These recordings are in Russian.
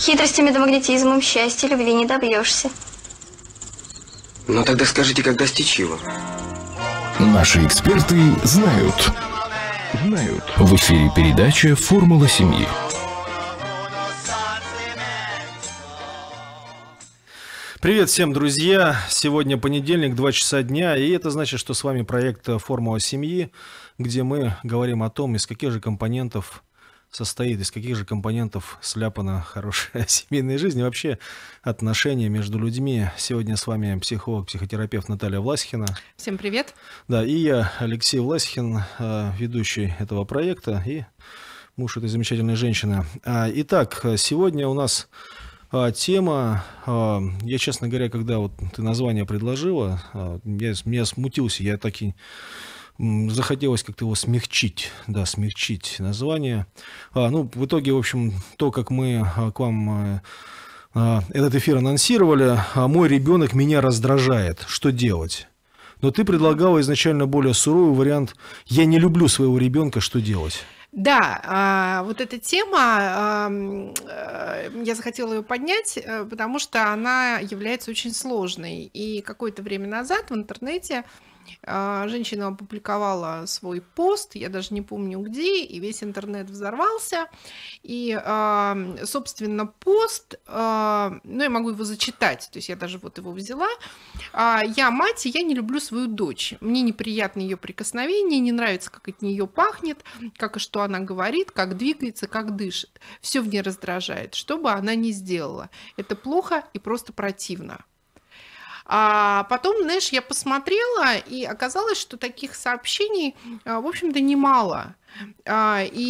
Хитростями да магнетизмом счастья любви не добьешься. Ну тогда скажите, как достичь его? Наши эксперты знают. Знают. В эфире передача «Формула семьи». Привет всем, друзья! Сегодня понедельник, 2 часа дня, и это значит, что с вами проект «Формула семьи», где мы говорим о том, из каких же компонентов состоит, из каких же компонентов сляпана хорошая семейная жизнь и вообще отношения между людьми. Сегодня с вами психолог, психотерапевт Наталья Власихина. Всем привет. Да, и я, Алексей Власихин, э, ведущий этого проекта и муж этой замечательной женщины. А, итак, сегодня у нас а, тема. А, я, честно говоря, когда вот ты название предложила, я, я смутился, я так и захотелось как-то его смягчить, да, смягчить название. А, ну, в итоге, в общем, то, как мы а, к вам э, а, этот эфир анонсировали, а «Мой ребенок меня раздражает. Что делать?» Но ты предлагала изначально более суровый вариант «Я не люблю своего ребенка. Что делать?» Да, а, вот эта тема, э, я захотела ее поднять, э, потому что она является очень сложной. И какое-то время назад в интернете а, женщина опубликовала свой пост, я даже не помню где, и весь интернет взорвался. И, а, собственно, пост, а, ну, я могу его зачитать, то есть я даже вот его взяла. «Я мать, и я не люблю свою дочь. Мне неприятно ее прикосновение, не нравится, как от нее пахнет, как и что она говорит, как двигается, как дышит. Все в ней раздражает, что бы она ни сделала. Это плохо и просто противно. А потом, знаешь, я посмотрела, и оказалось, что таких сообщений, а, в общем-то, немало. А, и,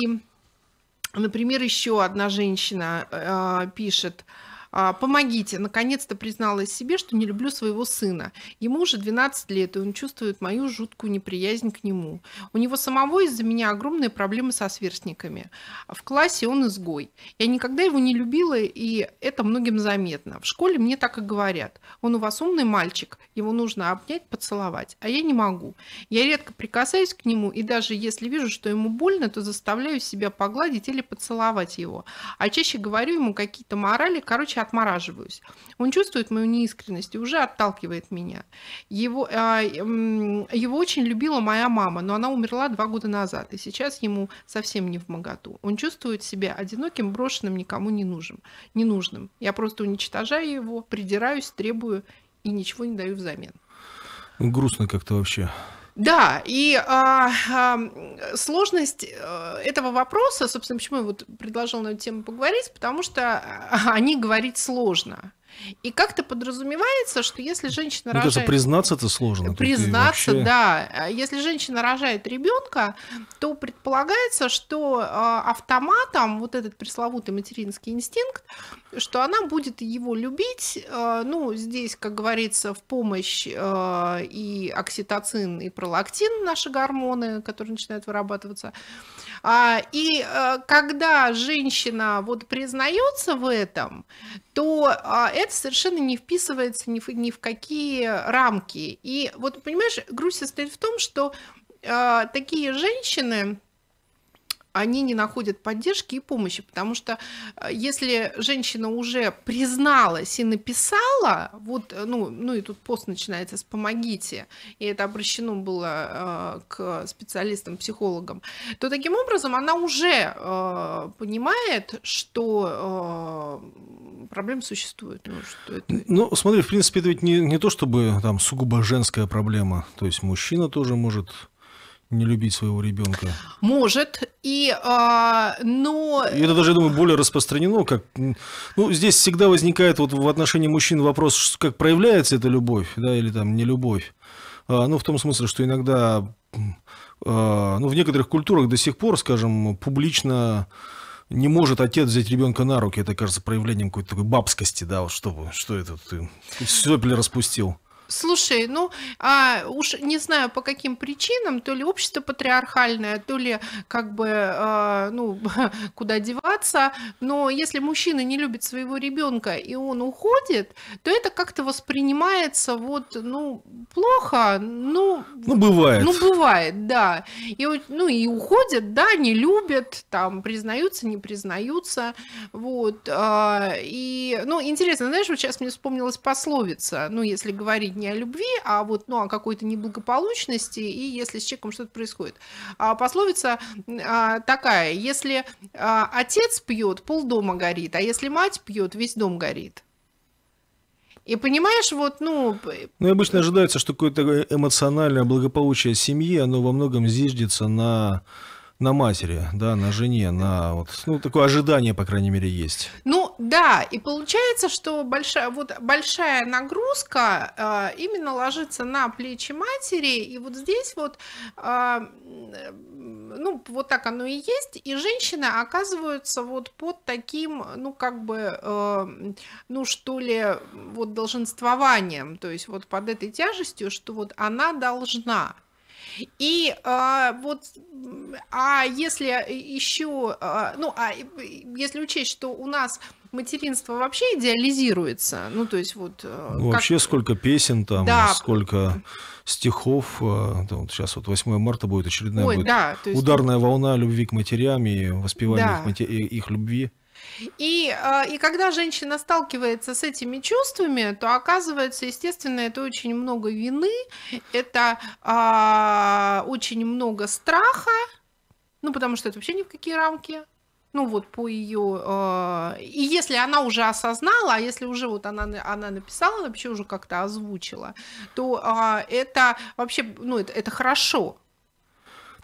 например, еще одна женщина а, пишет, «А, помогите. Наконец-то призналась себе, что не люблю своего сына. Ему уже 12 лет, и он чувствует мою жуткую неприязнь к нему. У него самого из-за меня огромные проблемы со сверстниками. В классе он изгой. Я никогда его не любила, и это многим заметно. В школе мне так и говорят. Он у вас умный мальчик, его нужно обнять, поцеловать, а я не могу. Я редко прикасаюсь к нему, и даже если вижу, что ему больно, то заставляю себя погладить или поцеловать его. А чаще говорю ему какие-то морали, короче, дальше отмораживаюсь. Он чувствует мою неискренность и уже отталкивает меня. Его, а, его очень любила моя мама, но она умерла два года назад, и сейчас ему совсем не в моготу. Он чувствует себя одиноким, брошенным, никому не нужным. ненужным. Я просто уничтожаю его, придираюсь, требую и ничего не даю взамен. Грустно как-то вообще. Да, и а, а, сложность э, этого вопроса, собственно, почему я вот предложила на эту тему поговорить, потому что а, о ней говорить сложно. И как-то подразумевается, что если женщина Мне ну, а рожает... Кажется, признаться это сложно. Признаться, вообще... да. А если женщина рожает ребенка, то предполагается, что а, автоматом вот этот пресловутый материнский инстинкт, что она будет его любить, ну, здесь, как говорится, в помощь и окситоцин, и пролактин, наши гормоны, которые начинают вырабатываться. А, и э, когда женщина вот признается в этом, то а, это совершенно не вписывается ни в, ни в какие рамки. И вот, понимаешь, грусть состоит в том, что э, такие женщины, они не находят поддержки и помощи, потому что э, если женщина уже призналась и написала, вот, э, ну, ну и тут пост начинается с «помогите», и это обращено было э, к специалистам, психологам, то таким образом она уже э, понимает, что э, проблемы существуют. Ну, что это... ну, смотри, в принципе, это ведь не, не то, чтобы там сугубо женская проблема, то есть мужчина тоже может не любить своего ребенка. Может, и, а, но... И это даже, я думаю, более распространено. Как... Ну, здесь всегда возникает вот в отношении мужчин вопрос, как проявляется эта любовь, да, или там не любовь. А, ну, в том смысле, что иногда, а, ну, в некоторых культурах до сих пор, скажем, публично не может отец взять ребенка на руки. Это кажется проявлением какой-то такой бабскости, да, вот что, что это ты сопли распустил. Слушай, ну а, уж не знаю по каким причинам, то ли общество патриархальное, то ли как бы, а, ну, куда деваться, но если мужчина не любит своего ребенка и он уходит, то это как-то воспринимается вот, ну, плохо, ну... Ну, бывает. Ну, бывает, да. И, ну, и уходят, да, не любят, там, признаются, не признаются, вот. А, и, ну, интересно, знаешь, вот сейчас мне вспомнилась пословица, ну, если говорить не о любви, а вот, ну, о какой-то неблагополучности, и если с человеком что-то происходит. А пословица а, такая, если а, отец пьет, пол дома горит, а если мать пьет, весь дом горит. И понимаешь, вот, ну... Ну, и обычно ожидается, что какое-то эмоциональное благополучие семьи, оно во многом зиждется на на матери, да, на жене, на вот, ну, такое ожидание, по крайней мере, есть. Ну, да, и получается, что большая, вот большая нагрузка э, именно ложится на плечи матери, и вот здесь вот, э, ну, вот так оно и есть, и женщины оказываются вот под таким, ну, как бы, э, ну, что ли, вот долженствованием, то есть вот под этой тяжестью, что вот она должна, и а, вот, а если еще, а, ну, а если учесть, что у нас материнство вообще идеализируется, ну, то есть вот... Э, вообще как... сколько песен там, да. сколько стихов, э, там, вот сейчас вот 8 марта будет очередная Ой, будет да, есть... ударная волна любви к матерям и воспевания да. их, матери... их любви. И, а, и когда женщина сталкивается с этими чувствами, то оказывается, естественно, это очень много вины, это а, очень много страха, ну потому что это вообще ни в какие рамки ну вот по ее, э, а, и если она уже осознала, а если уже вот она, она написала, вообще уже как-то озвучила, то э, это вообще, ну это, это хорошо,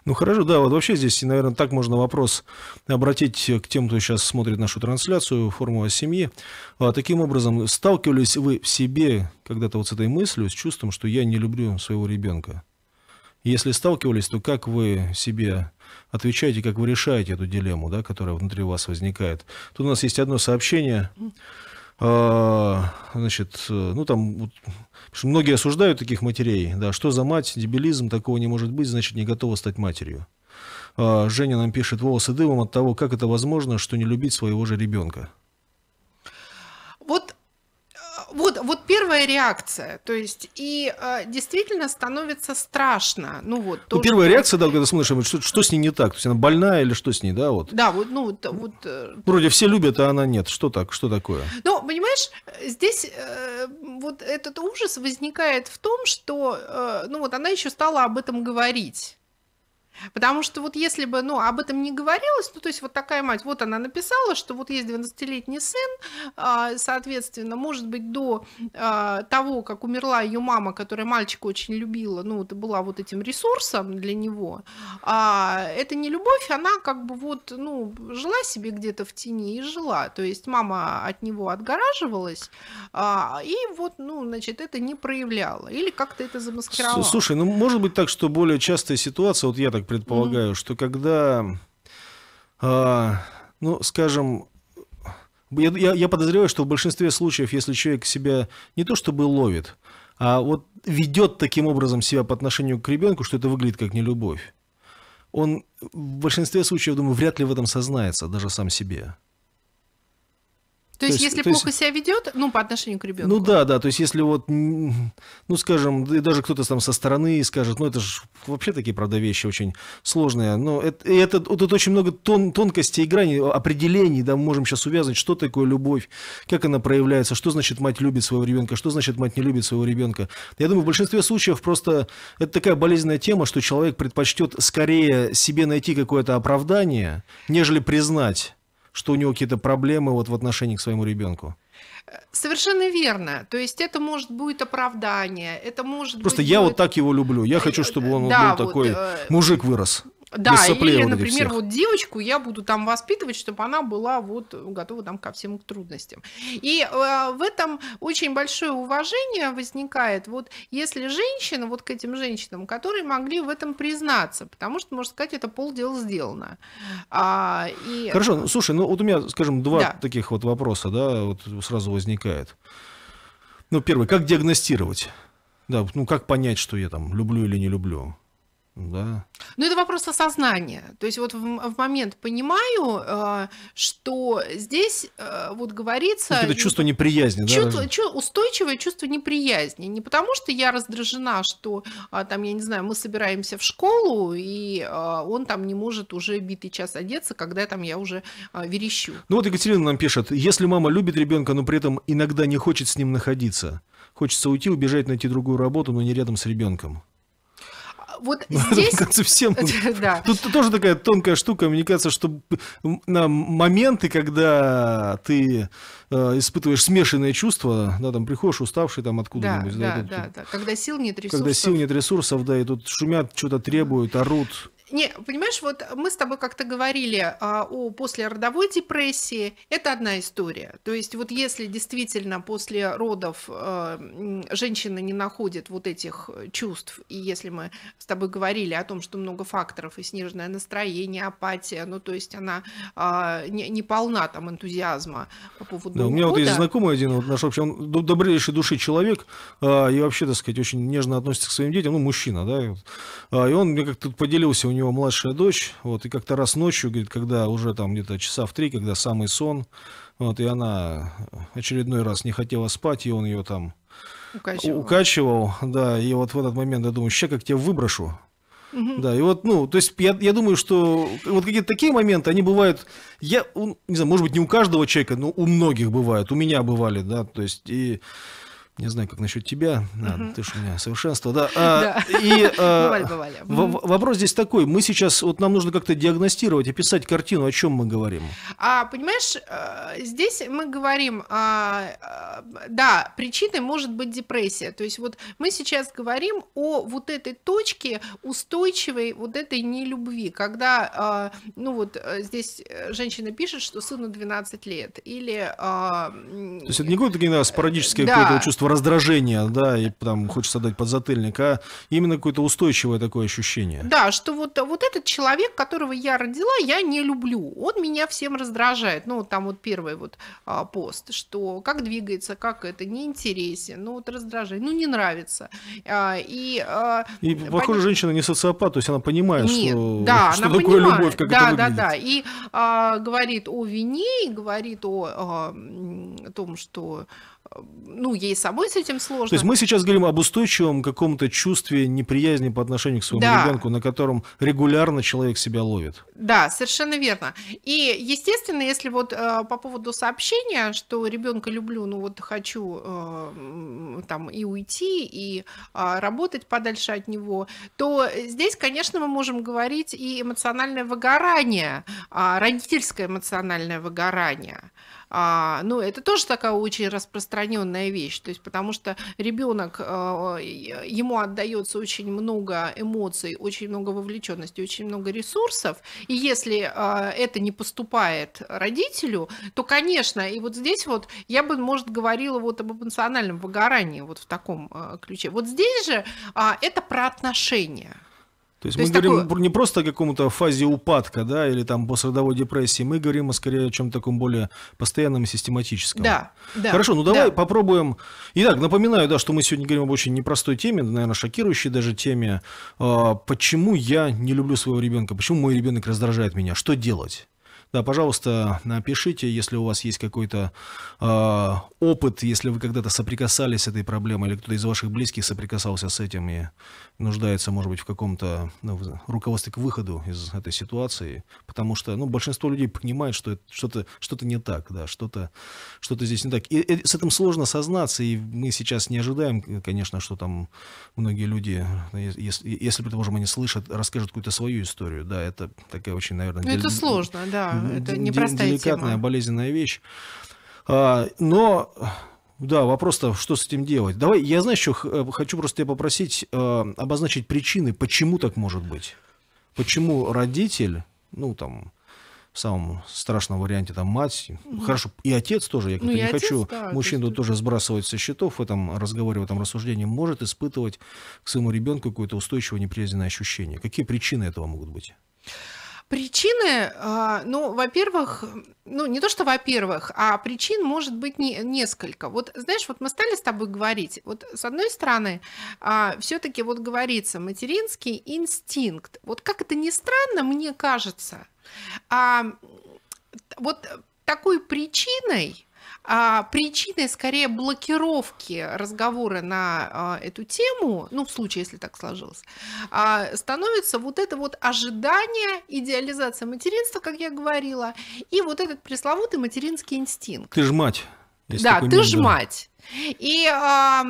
ну хорошо, да, вот вообще здесь, наверное, так можно вопрос обратить к тем, кто сейчас смотрит нашу трансляцию «Формула семьи». А, таким образом, сталкивались вы в себе когда-то вот с этой мыслью, с чувством, что я не люблю своего ребенка? Если сталкивались, то как вы себе отвечаете, как вы решаете эту дилемму, да, которая внутри вас возникает? Тут у нас есть одно сообщение а, значит, э, ну там вот многие осуждают таких матерей, да, что за мать, дебилизм, такого не может быть, значит, не готова стать матерью. А Женя нам пишет волосы дымом от того, как это возможно, что не любить своего же ребенка вот, вот первая реакция, то есть, и э, действительно становится страшно. Ну, вот, то, ну первая что... реакция, да, когда смотришь, что, что с ней не так, то есть она больная или что с ней, да, вот. Да, вот, ну, вот. вот э, Вроде все любят, а она нет, что так, что такое? Ну, понимаешь, здесь э, вот этот ужас возникает в том, что, э, ну, вот она еще стала об этом говорить. Потому что вот если бы, ну, об этом не говорилось, ну, то есть вот такая мать, вот она написала, что вот есть 12-летний сын, а, соответственно, может быть, до а, того, как умерла ее мама, которая мальчика очень любила, ну, это была вот этим ресурсом для него, а, это не любовь, она как бы вот, ну, жила себе где-то в тени и жила, то есть мама от него отгораживалась, и вот, ну, значит, это не проявляла, или как-то это замаскировала. Слушай, ну, может быть так, что более частая ситуация, вот я так предполагаю, mm-hmm. что когда, а, ну, скажем, я, я, я подозреваю, что в большинстве случаев, если человек себя не то чтобы ловит, а вот ведет таким образом себя по отношению к ребенку, что это выглядит как нелюбовь, он в большинстве случаев, думаю, вряд ли в этом сознается, даже сам себе. То, то есть, если то плохо есть... себя ведет, ну, по отношению к ребенку. Ну да, да, то есть, если вот, ну, скажем, даже кто-то там со стороны скажет, ну, это же вообще такие, правда, вещи очень сложные. Но это, это тут очень много тон, тонкостей и граней, определений, да, мы можем сейчас увязывать, что такое любовь, как она проявляется, что значит мать любит своего ребенка, что значит мать не любит своего ребенка. Я думаю, в большинстве случаев просто это такая болезненная тема, что человек предпочтет скорее себе найти какое-то оправдание, нежели признать что у него какие-то проблемы вот в отношении к своему ребенку. Совершенно верно. То есть это может быть оправдание, это может Просто быть... я вот так его люблю. Я хочу, чтобы он да, был вот, такой э, мужик вырос. Да, или, например, вот девочку я буду там воспитывать, чтобы она была вот готова там ко всем трудностям. И э, в этом очень большое уважение возникает, вот если женщина, вот к этим женщинам, которые могли в этом признаться, потому что, можно сказать, это полдела сделано. А, и... Хорошо, ну, слушай, ну вот у меня, скажем, два да. таких вот вопроса, да, вот сразу возникает. Ну, первый, как диагностировать? Да, ну как понять, что я там люблю или не люблю? Да. Ну, это вопрос осознания. То есть вот в, в момент понимаю, э, что здесь э, вот говорится... Это чувство неприязни, чувство, да? Чу, устойчивое чувство неприязни. Не потому, что я раздражена, что э, там, я не знаю, мы собираемся в школу, и э, он там не может уже битый час одеться, когда там я уже э, верещу. Ну вот Екатерина нам пишет, если мама любит ребенка, но при этом иногда не хочет с ним находиться, хочется уйти, убежать, найти другую работу, но не рядом с ребенком вот здесь... Всем... да. Тут тоже такая тонкая штука, мне кажется, что на моменты, когда ты э, испытываешь смешанные чувства, да, там приходишь уставший там откуда-нибудь. Да, да, да, тут, да, да. Когда сил нет ресурсов. Когда сил нет ресурсов, да, и тут шумят, что-то требуют, орут. Не, понимаешь, вот мы с тобой как-то говорили а, о послеродовой депрессии. Это одна история. То есть вот если действительно после родов а, женщина не находит вот этих э, чувств, и если мы с тобой говорили о том, что много факторов, и сниженное настроение, апатия, ну то есть она а, не, не полна там энтузиазма по поводу да, у меня года. Ну вот есть знакомый один, вот наш общий, он добрейший души человек, а, и вообще, так сказать, очень нежно относится к своим детям, ну, мужчина, да, и, вот, а, и он мне как-то поделился, у него младшая дочь, вот, и как-то раз ночью, говорит, когда уже там где-то часа в три, когда самый сон, вот, и она очередной раз не хотела спать, и он ее там укачивал. укачивал, да, и вот в этот момент я думаю, сейчас как тебя выброшу, Угу. Да, и вот, ну, то есть я, я думаю, что вот какие-то такие моменты, они бывают, я, не знаю, может быть, не у каждого человека, но у многих бывают, у меня бывали, да, то есть и не знаю, как насчет тебя, а, ты же у меня совершенство, да. А, да. И, э, а, В, вопрос здесь такой, мы сейчас, вот нам нужно как-то диагностировать, описать картину, о чем мы говорим. А, понимаешь, э, здесь мы говорим, а, э, да, причиной может быть депрессия, то есть вот мы сейчас говорим о вот этой точке устойчивой вот этой нелюбви, когда, а, ну вот здесь женщина пишет, что сыну 12 лет, или... А, то есть это не какое-то спорадическое да, какое-то чувство чувство раздражения, да, и там хочется дать подзатыльник, а именно какое-то устойчивое такое ощущение. Да, что вот, вот этот человек, которого я родила, я не люблю. Он меня всем раздражает. Ну, там вот первый вот а, пост, что как двигается, как это, неинтересен, ну вот раздражение, ну не нравится. А, и, а, и похоже, поним... женщина не социопат, то есть она понимает, Нет, что, да, что она такое понимает. любовь, как да, это выглядит. Да, да, да. И а, говорит о вине, и говорит о, о, а, о том, что ну, ей самой с этим сложно. То есть мы сейчас говорим об устойчивом каком-то чувстве неприязни по отношению к своему да. ребенку, на котором регулярно человек себя ловит. Да, совершенно верно. И, естественно, если вот э, по поводу сообщения, что ребенка люблю, ну вот хочу э, там и уйти, и э, работать подальше от него, то здесь, конечно, мы можем говорить и эмоциональное выгорание, э, родительское эмоциональное выгорание. А, ну, это тоже такая очень распространенная вещь, то есть потому что ребенок, а, э, ему отдается очень много эмоций, очень много вовлеченности, очень много ресурсов, и если а, это не поступает родителю, то, конечно, и вот здесь вот я бы, может, говорила вот об эмоциональном выгорании вот в таком а, ключе. Вот здесь же а, это про отношения. То есть То мы есть говорим такое... не просто о каком-то фазе упадка, да, или там посредовой депрессии, мы говорим а скорее о чем-то таком более постоянном и систематическом. Да, да. Хорошо, ну давай да. попробуем. Итак, напоминаю, да, что мы сегодня говорим об очень непростой теме, наверное, шокирующей даже теме. А, почему я не люблю своего ребенка? Почему мой ребенок раздражает меня? Что делать? Да, пожалуйста, напишите, если у вас есть какой-то э, опыт, если вы когда-то соприкасались с этой проблемой, или кто-то из ваших близких соприкасался с этим, и нуждается, может быть, в каком-то ну, руководстве к выходу из этой ситуации, потому что, ну, большинство людей понимает, что что-то что не так, да, что-то что здесь не так. И, и с этим сложно сознаться, и мы сейчас не ожидаем, э, конечно, что там многие люди, э, если, если предположим, они слышат, расскажут какую-то свою историю, да, это такая очень, наверное... Ну, дел... Это сложно, да, это непростая деликатная, тема. болезненная вещь. А, но да, вопрос-то, что с этим делать? Давай, я, знаю, что э, хочу просто тебя попросить э, обозначить причины, почему так может быть. Почему родитель, ну, там, в самом страшном варианте, там, мать, угу. хорошо, и отец тоже, я ну, не отец, хочу да, мужчину то тоже сбрасывать со счетов в этом разговоре, в этом рассуждении, может испытывать к своему ребенку какое-то устойчивое неприязненное ощущение. Какие причины этого могут быть? Причины, а, ну, во-первых, ну, не то, что во-первых, а причин может быть не, несколько. Вот, знаешь, вот мы стали с тобой говорить, вот с одной стороны, а, все-таки вот говорится материнский инстинкт. Вот как это ни странно, мне кажется, а, вот такой причиной а, причиной скорее блокировки разговора на а, эту тему, ну, в случае, если так сложилось, а, становится вот это вот ожидание, идеализация материнства, как я говорила, и вот этот пресловутый материнский инстинкт. Ты ж мать. да, ты ж мать. И а,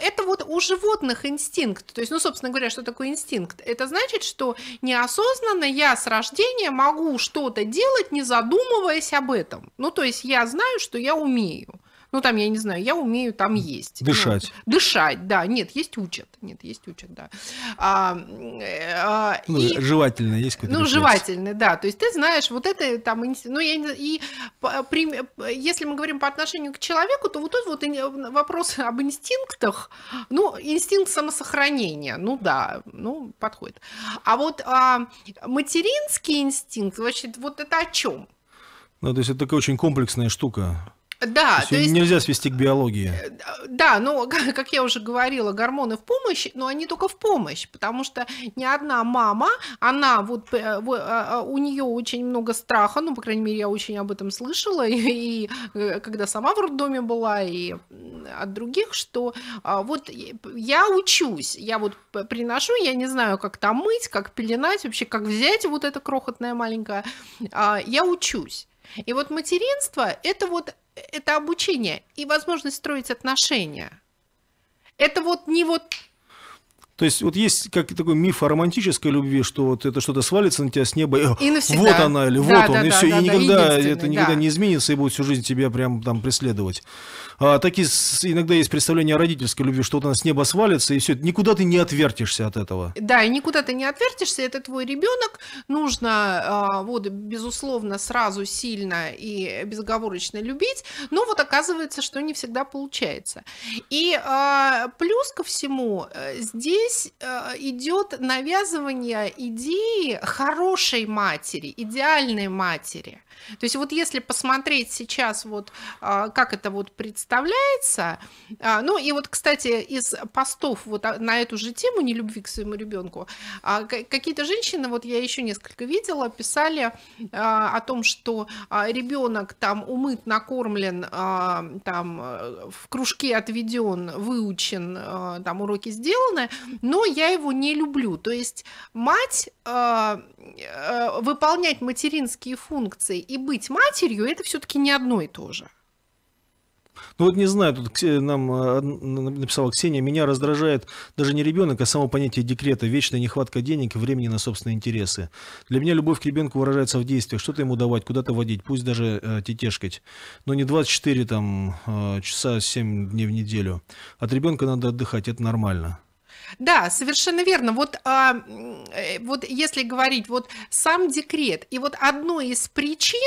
это вот у животных инстинкт. То есть, ну, собственно говоря, что такое инстинкт? Это значит, что неосознанно я с рождения могу что-то делать, не задумываясь об этом. Ну, то есть я знаю, что я умею. Ну, там, я не знаю, я умею там есть. Ну, дышать. Ну, дышать, да. Нет, есть учат. Нет, есть учат, да. А, а, ну, и, жевательно есть какой-то Ну, жевательно, да. То есть ты знаешь, вот это там... Ну, я не И при, если мы говорим по отношению к человеку, то вот тут вот вопрос об инстинктах. Ну, инстинкт самосохранения. Ну, да, ну, подходит. А вот а, материнский инстинкт, значит, вот это о чем? Ну, то есть это такая очень комплексная штука. Да, то, то есть, нельзя свести к биологии. Э, да, но ну, как я уже говорила, гормоны в помощь, но они только в помощь, потому что ни одна мама, она вот э, э, у нее очень много страха, ну по крайней мере я очень об этом слышала и, и когда сама в роддоме была и от других, что а, вот я учусь, я вот приношу, я не знаю как там мыть, как пеленать, вообще как взять вот это крохотное маленькое, а, я учусь. И вот материнство – это вот это обучение и возможность строить отношения. Это вот не вот то есть вот есть как такой миф о романтической любви, что вот это что-то свалится на тебя с неба, и, и э, вот она или да, вот да, он, да, и все, да, и никогда это никогда не изменится, и будет всю жизнь тебя прям там преследовать. А, такие иногда есть представление о родительской любви, что вот она с неба свалится, и все, никуда ты не отвертишься от этого. Да, и никуда ты не отвертишься, это твой ребенок, нужно а, вот, безусловно, сразу сильно и безоговорочно любить, но вот оказывается, что не всегда получается. И а, плюс ко всему, э, здесь здесь э, идет навязывание идеи хорошей матери, идеальной матери. То есть вот если посмотреть сейчас вот а, как это вот представляется, а, ну и вот, кстати, из постов вот а, на эту же тему не любви к своему ребенку, какие-то женщины, вот я еще несколько видела, писали о том, что ребенок там умыт, накормлен, там э, в кружке отведен, выучен, там уроки сделаны, но я его не люблю. То есть мать э, выполнять материнские функции и быть матерью это все-таки не одно и то же. Ну вот не знаю, тут нам э, написала Ксения, меня раздражает даже не ребенок, а само понятие декрета, вечная нехватка денег и времени на собственные интересы. Для меня любовь к ребенку выражается в действиях, что-то ему давать, куда-то водить, пусть даже э, тетешкать, но не 24 там, э, часа 7 дней в неделю. От ребенка надо отдыхать, это нормально. Да, совершенно верно. Вот, а, э, вот если говорить, вот сам декрет, и вот одной из причин,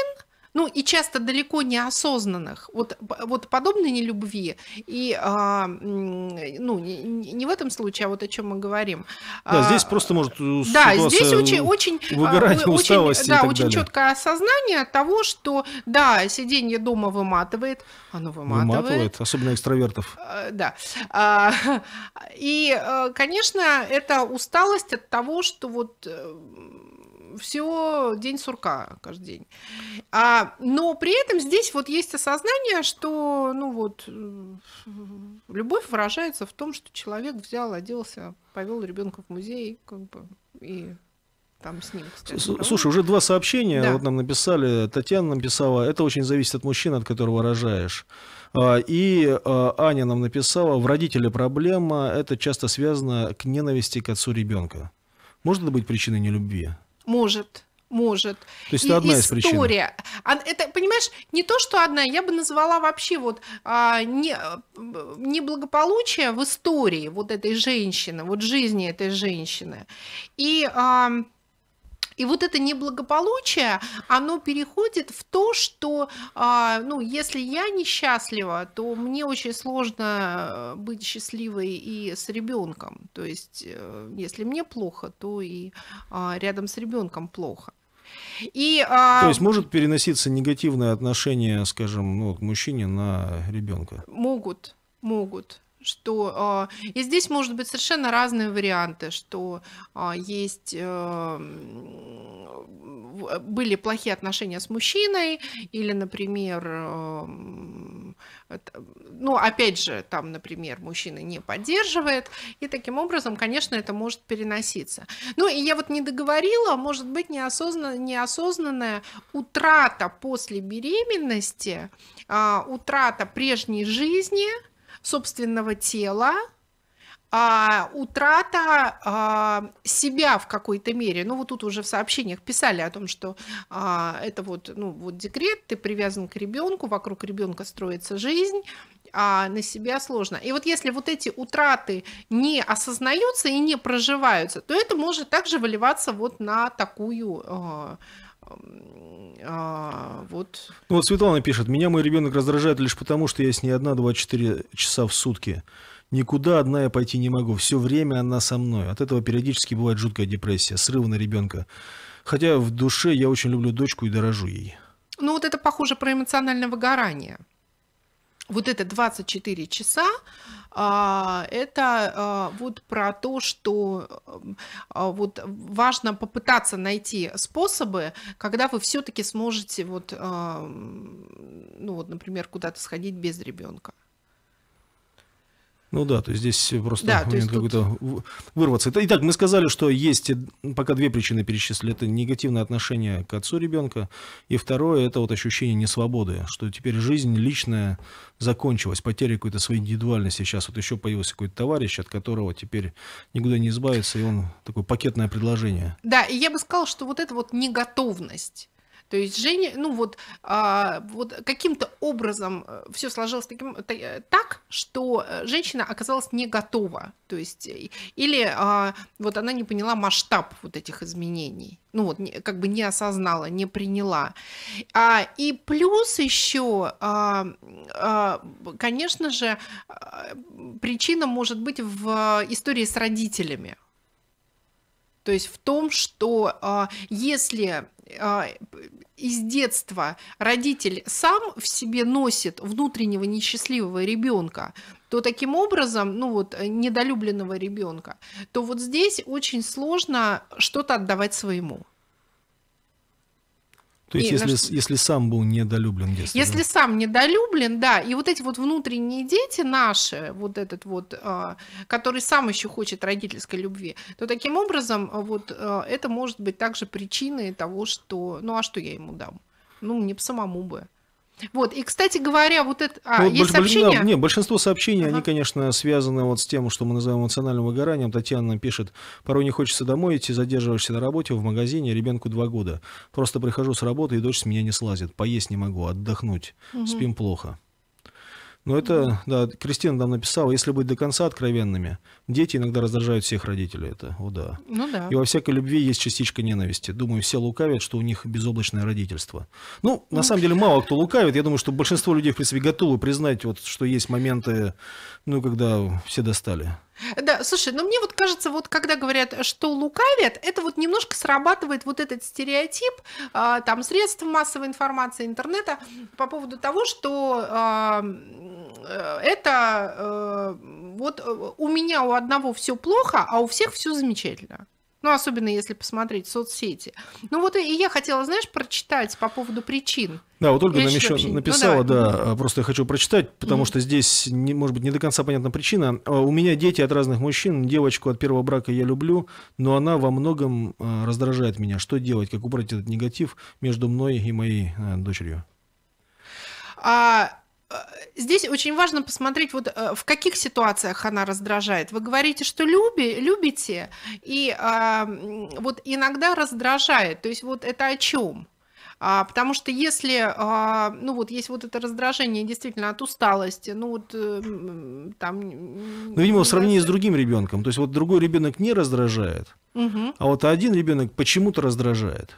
ну и часто далеко неосознанных, вот, вот подобной нелюбви, и а, ну, не, не в этом случае, а вот о чем мы говорим. Да, а, здесь просто может э, Да, здесь очень, очень, а, выгорание, очень, да, очень далее. четкое осознание того, что да, сиденье дома выматывает, оно выматывает. Выматывает, особенно экстравертов. Э, да. А, и, э, конечно, это усталость от того, что вот все день сурка каждый день. А, но при этом здесь вот есть осознание, что ну вот любовь выражается в том, что человек взял, оделся, повел ребенка в музей, как бы и там с ним. Кстати, Слушай, уже два сообщения да. вот нам написали. Татьяна написала, это очень зависит от мужчины, от которого рожаешь. А, и а, Аня нам написала, в родителя проблема, это часто связано к ненависти к отцу ребенка. Может это быть причиной нелюбви? Может, может. То есть и это одна история. из причин. А, это, понимаешь, не то, что одна, я бы назвала вообще вот а, не, неблагополучие в истории вот этой женщины, вот жизни этой женщины. И а, и вот это неблагополучие, оно переходит в то, что, а, ну, если я несчастлива, то мне очень сложно э, быть счастливой и с ребенком. То есть, э, если мне плохо, то и а, рядом с ребенком плохо. И, а... То есть может переноситься негативное отношение, скажем, ну, к мужчине на ребенка? Могут, могут что э, и здесь может быть совершенно разные варианты, что э, есть э, были плохие отношения с мужчиной или, например, э, это, ну опять же там, например, мужчина не поддерживает и таким образом, конечно, это может переноситься. Ну и я вот не договорила, а может быть неосознанно неосознанная утрата после беременности, э, утрата прежней жизни собственного тела, а, утрата а, себя в какой-то мере. Ну вот тут уже в сообщениях писали о том, что а, это вот, ну, вот декрет, ты привязан к ребенку, вокруг ребенка строится жизнь, а на себя сложно. И вот если вот эти утраты не осознаются и не проживаются, то это может также выливаться вот на такую а, а, вот. Ну, вот Светлана пишет, меня мой ребенок раздражает лишь потому, что я с ней одна 24 часа в сутки. Никуда одна я пойти не могу. Все время она со мной. От этого периодически бывает жуткая депрессия, срыв на ребенка. Хотя в душе я очень люблю дочку и дорожу ей. Ну вот это похоже про эмоциональное выгорание вот это 24 часа, а, это а, вот про то, что а, вот важно попытаться найти способы, когда вы все-таки сможете вот, ну вот, например, куда-то сходить без ребенка. Ну да, то есть здесь просто да, момент какой-то тут... вырваться. Итак, мы сказали, что есть пока две причины перечислили. Это негативное отношение к отцу ребенка, и второе – это вот ощущение несвободы, что теперь жизнь личная закончилась, потеря какой-то своей индивидуальности. Сейчас вот еще появился какой-то товарищ, от которого теперь никуда не избавиться, и он такое пакетное предложение. Да, и я бы сказала, что вот эта вот неготовность то есть Женя, ну вот, а, вот каким-то образом э, все сложилось таким, э, так, что э, женщина оказалась не готова. То есть, или а, вот она не поняла масштаб вот этих изменений. Ну вот, как бы не осознала, не приняла. А, и плюс еще, а, а, конечно же, а, причина может быть в истории с родителями. То есть в том, что а, если а, из детства родитель сам в себе носит внутреннего несчастливого ребенка, то таким образом, ну вот, э, недолюбленного ребенка, то вот здесь очень сложно что-то отдавать своему. То есть, и если, что... если сам был недолюблен детстве. Если да? сам недолюблен, да. И вот эти вот внутренние дети наши, вот этот вот, а, который сам еще хочет родительской любви, то таким образом а, вот а, это может быть также причиной того, что ну а что я ему дам? Ну мне самому бы. Вот, и, кстати говоря, вот это... А, ну, вот есть больш... сообщения? Да, не, большинство сообщений, ага. они, конечно, связаны вот с тем, что мы называем эмоциональным выгоранием. Татьяна пишет, порой не хочется домой идти, задерживаешься на работе, в магазине, ребенку два года. Просто прихожу с работы, и дочь с меня не слазит. Поесть не могу, отдохнуть. Угу. Спим плохо. Но ну, это, да, Кристина нам написала, если быть до конца откровенными, Дети иногда раздражают всех родителей, это, о да. Ну да. И во всякой любви есть частичка ненависти. Думаю, все лукавят, что у них безоблачное родительство. Ну, на ну. самом деле, мало кто лукавит. Я думаю, что большинство людей, в принципе, готовы признать, вот, что есть моменты, ну, когда все достали. Да, слушай, но ну мне вот кажется, вот когда говорят, что лукавят, это вот немножко срабатывает вот этот стереотип, э, там, средств массовой информации, интернета, по поводу того, что а, э, это э, вот э, у меня, у одного все плохо, а у всех все замечательно. Ну, особенно если посмотреть соцсети. Ну, вот и я хотела, знаешь, прочитать по поводу причин. Да, вот Ольга нам еще вообще... Ну, написала, ну, да, а, просто я хочу прочитать, потому mm-hmm. что здесь, не, может быть, не до конца понятна причина. А, у меня дети от разных мужчин, девочку от первого брака я люблю, но она во многом а, раздражает меня. Что делать, как убрать этот негатив между мной и моей дочерью? А, Э, здесь очень важно посмотреть, вот э, в каких ситуациях она раздражает. Вы говорите, что люби, любите, и а, вот иногда раздражает. То есть вот это о чем? А, потому что если, а, ну вот, есть вот это раздражение действительно от усталости, ну вот э, там... Ну, видимо, в сравнении с другим ребенком. То есть вот другой ребенок не раздражает, угу. а вот один ребенок почему-то раздражает.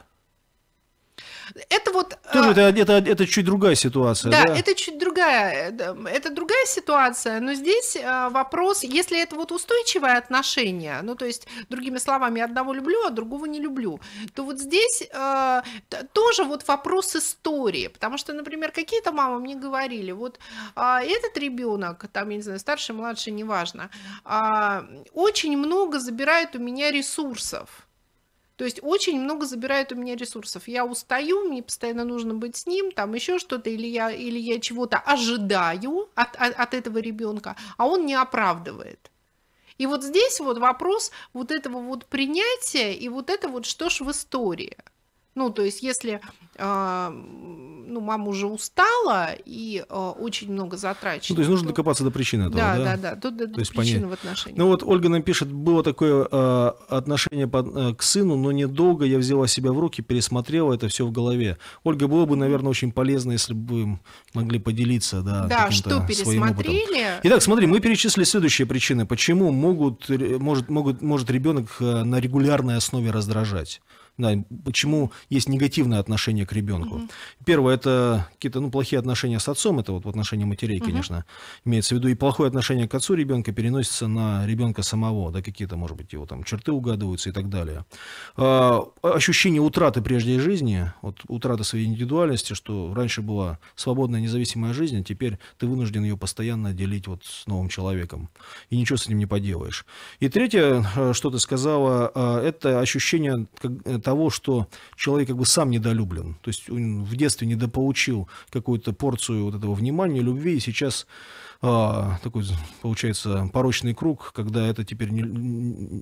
Это вот... Тоже а, это, это, это чуть другая ситуация. Да, да, это чуть другая, это другая ситуация, но здесь а, вопрос, если это вот устойчивое отношение, ну то есть, другими словами, одного люблю, а другого не люблю, то вот здесь а, тоже вот вопрос истории, потому что, например, какие-то мамы мне говорили, вот этот ребенок, там, я не знаю, старший, младший, неважно, очень много забирает у меня ресурсов. То есть очень много забирают у меня ресурсов. Я устаю, мне постоянно нужно быть с ним, там еще что-то, или я, или я чего-то ожидаю от, от, от этого ребенка, а он не оправдывает. И вот здесь вот вопрос вот этого вот принятия и вот это вот что ж в истории – ну, то есть, если а, ну, мама уже устала и а, очень много затрачено. Ну, то есть нужно докопаться до причины этого, да? Да, да, да, до, до, то есть причины понять. в отношениях. Ну вот Ольга нам пишет, было такое э, отношение по, э, к сыну, но недолго я взяла себя в руки, пересмотрела это все в голове. Ольга, было бы, наверное, очень полезно, если бы могли поделиться, да, Да, что пересмотрели. Итак, смотри, мы перечислили следующие причины, почему могут, э, может, могут, может ребенок э, на регулярной основе раздражать да, почему есть негативное отношение к ребенку. Угу. Первое, это какие-то ну, плохие отношения с отцом, это вот в отношении матерей, конечно, угу. имеется в виду, и плохое отношение к отцу ребенка переносится на ребенка самого, да, какие-то, может быть, его там черты угадываются и так далее. А, ощущение утраты прежней жизни, вот утрата своей индивидуальности, что раньше была свободная, независимая жизнь, а теперь ты вынужден ее постоянно делить вот с новым человеком, и ничего с этим не поделаешь. И третье, э, что ты сказала, а, это ощущение э, того, что человек как бы сам недолюблен. То есть он в детстве недополучил какую-то порцию вот этого внимания, любви, и сейчас а, такой, получается, порочный круг, когда это теперь не,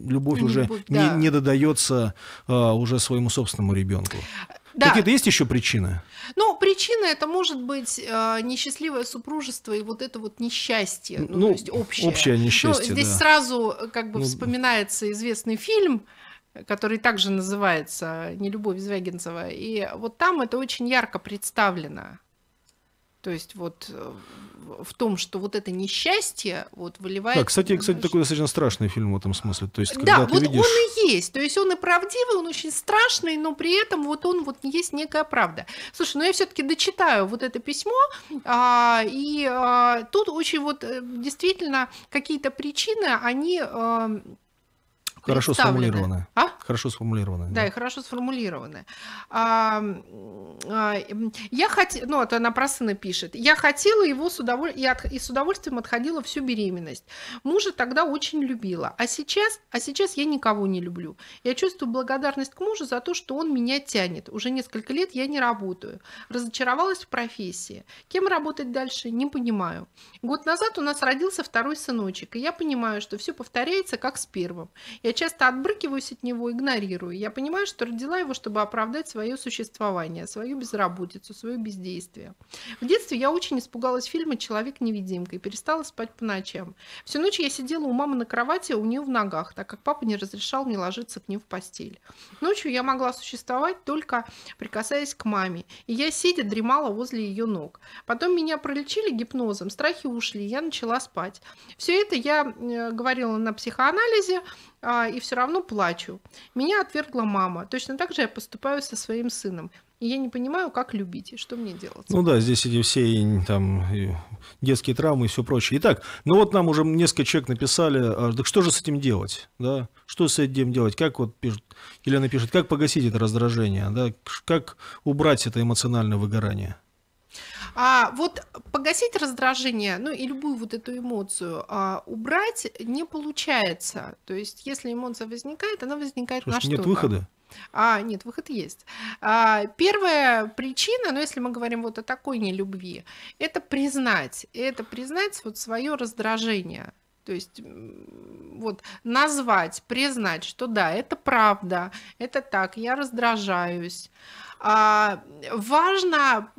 любовь, уже да. не, не додается а, уже своему собственному ребенку. Да. Какие-то есть еще причины? Ну, причина это может быть э, несчастливое супружество и вот это вот несчастье, ну, ну то есть общее. Общее ну, несчастье. Ну, здесь да. сразу как бы ну... вспоминается известный фильм который также называется не любовь Звягинцева». И вот там это очень ярко представлено. То есть вот э, в том, что вот это несчастье вот выливается... Да, кстати, кстати, такой достаточно страшный фильм в этом смысле. То есть, когда да, ты вот видишь... он и есть. То есть он и правдивый, он очень страшный, но при этом вот он вот есть некая правда. Слушай, ну я все-таки дочитаю вот это письмо, а, и а, тут очень вот э, действительно какие-то причины, они... А, Хорошо сформулировано. А? Хорошо сформулированное. Да, да, и хорошо сформулированное. А, а, я хотела, ну, это она про сына пишет. Я хотела его с удовольствием, и, от, и с удовольствием отходила всю беременность. Мужа тогда очень любила. А сейчас, а сейчас я никого не люблю. Я чувствую благодарность к мужу за то, что он меня тянет. Уже несколько лет я не работаю. Разочаровалась в профессии. Кем работать дальше, не понимаю. Год назад у нас родился второй сыночек, и я понимаю, что все повторяется, как с первым. Я часто отбрыкиваюсь от него и игнорирую. Я понимаю, что родила его, чтобы оправдать свое существование, свою безработицу, свое бездействие. В детстве я очень испугалась фильма «Человек-невидимка» и перестала спать по ночам. Всю ночь я сидела у мамы на кровати, а у нее в ногах, так как папа не разрешал мне ложиться к ней в постель. Ночью я могла существовать, только прикасаясь к маме, и я сидя дремала возле ее ног. Потом меня пролечили гипнозом, страхи ушли, я начала спать. Все это я э, говорила на психоанализе, а, и все равно плачу. Меня отвергла мама. Точно так же я поступаю со своим сыном. И я не понимаю, как любить, что мне делать. Ну да, здесь эти все там, детские травмы и все прочее. Итак, ну вот нам уже несколько человек написали, а, так что же с этим делать? Да? Что с этим делать? Как вот пишет, Елена пишет, как погасить это раздражение? Да? Как убрать это эмоциональное выгорание? А вот погасить раздражение, ну и любую вот эту эмоцию а, убрать не получается. То есть, если эмоция возникает, она возникает Слушай, на что-то. Нет выхода. А, нет, выход есть. А, первая причина, ну, если мы говорим вот о такой нелюбви, это признать, это признать вот свое раздражение. То есть вот назвать, признать, что да, это правда, это так, я раздражаюсь. А, важно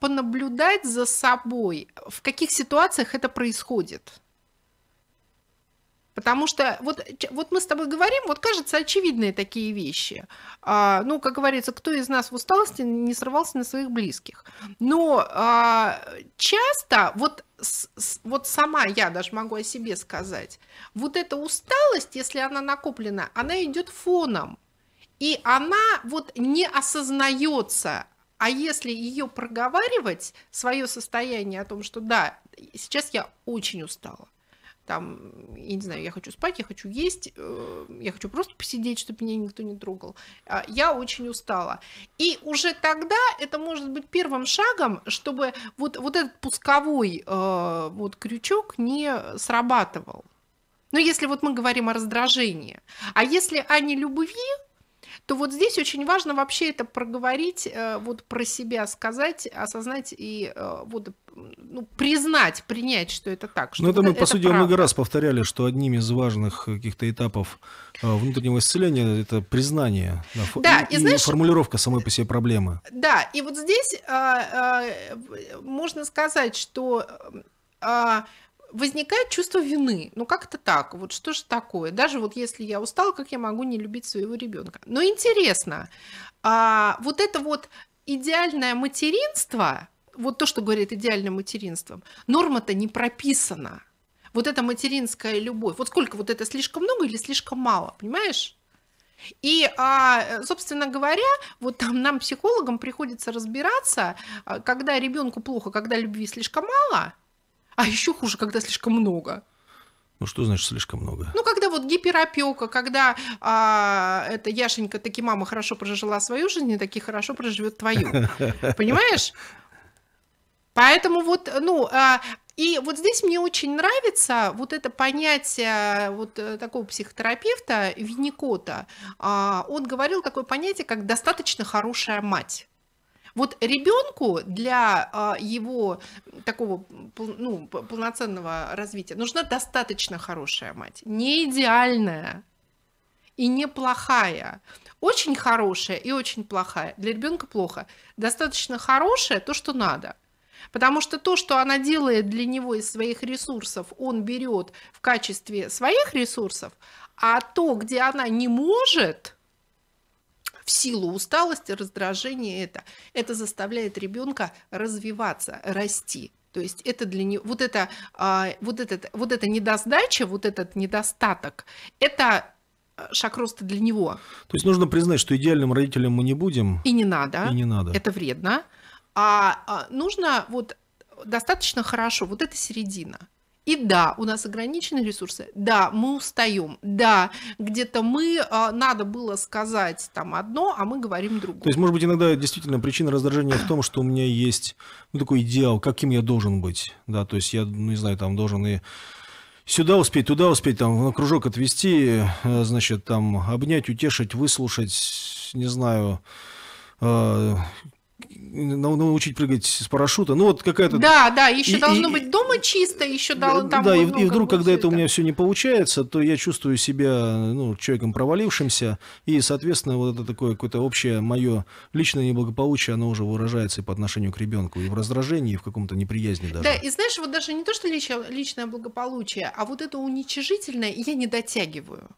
понаблюдать за собой, в каких ситуациях это происходит. Потому что вот, вот мы с тобой говорим, вот кажется, очевидные такие вещи. А, ну, как говорится, кто из нас в усталости не сорвался на своих близких. Но а, часто вот, с, вот сама я даже могу о себе сказать, вот эта усталость, если она накоплена, она идет фоном. И она вот не осознается, а если ее проговаривать, свое состояние о том, что да, сейчас я очень устала, там, я не знаю, я хочу спать, я хочу есть, э, я хочу просто посидеть, чтобы меня никто не трогал. А, я очень устала. И уже тогда это может быть первым шагом, чтобы вот, вот этот пусковой э, вот крючок не срабатывал. Но если вот мы говорим о раздражении, а если о нелюбви, то вот здесь очень важно вообще это проговорить, э, вот про себя сказать, осознать и э, вот ну, признать, принять, что это так. Что ну, это мы, это по сути, много раз повторяли, что одним из важных каких-то этапов э, внутреннего исцеления это признание да, и, и, знаешь, формулировка самой по себе проблемы. Да, и вот здесь а, а, можно сказать, что а, возникает чувство вины. Ну как-то так, вот что же такое? Даже вот если я устал, как я могу не любить своего ребенка? Но интересно, а, вот это вот идеальное материнство, вот то, что говорит идеальным материнством, норма-то не прописана. Вот эта материнская любовь. Вот сколько вот это слишком много или слишком мало, понимаешь? И, а, собственно говоря, вот там нам, психологам, приходится разбираться, а, когда ребенку плохо, когда любви слишком мало – а еще хуже, когда слишком много. Ну что значит слишком много? Ну когда вот гиперопека, когда а, это Яшенька, таки мама хорошо прожила свою жизнь, и таки хорошо проживет твою. Понимаешь? Поэтому вот, ну, а, и вот здесь мне очень нравится вот это понятие вот э, такого психотерапевта Винникота. А, он говорил такое понятие, как «достаточно хорошая мать». Вот ребенку для а, его такого ну, полноценного развития нужна достаточно хорошая мать, не идеальная и не плохая. Очень хорошая и очень плохая. Для ребенка плохо. Достаточно хорошая то, что надо. Потому что то, что она делает для него из своих ресурсов, он берет в качестве своих ресурсов, а то, где она не может, в силу усталости, раздражения это. Это заставляет ребенка развиваться, расти. То есть это для него вот это а, вот этот вот эта недосдача, вот этот недостаток, это э, шаг роста для него. То есть нужно признать, что идеальным родителем мы не будем. И не надо. И не надо. Это вредно. А, а нужно вот достаточно хорошо, вот эта середина. И да, у нас ограничены ресурсы, да, мы устаем, да, где-то мы, а, надо было сказать там одно, а мы говорим другое. То есть, может быть, иногда действительно причина раздражения в том, что у меня есть ну, такой идеал, каким я должен быть, да, то есть я, ну, не знаю, там должен и сюда успеть, туда успеть, там, на кружок отвести, э, значит, там, обнять, утешить, выслушать, не знаю, э, научить прыгать с парашюта. Ну, вот какая-то... Да, да, еще и, должно и, быть дома чисто, еще дало там... Да, и, и вдруг, когда это у меня все не получается, то я чувствую себя, ну, человеком провалившимся, и, соответственно, вот это такое какое-то общее мое личное неблагополучие, оно уже выражается и по отношению к ребенку, и в раздражении, и в каком-то неприязни даже. Да, и знаешь, вот даже не то, что личное благополучие, а вот это уничижительное я не дотягиваю